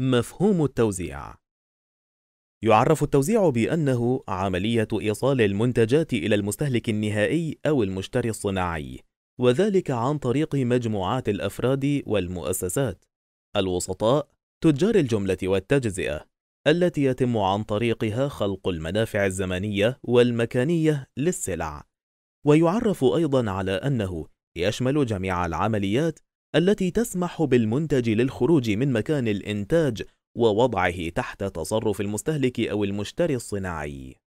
مفهوم التوزيع يعرف التوزيع بأنه عملية إيصال المنتجات إلى المستهلك النهائي أو المشتري الصناعي، وذلك عن طريق مجموعات الأفراد والمؤسسات، الوسطاء، تجار الجملة والتجزئة، التي يتم عن طريقها خلق المنافع الزمنية والمكانية للسلع. ويعرف أيضًا على أنه يشمل جميع العمليات التي تسمح بالمنتج للخروج من مكان الإنتاج ووضعه تحت تصرف المستهلك أو المشتري الصناعي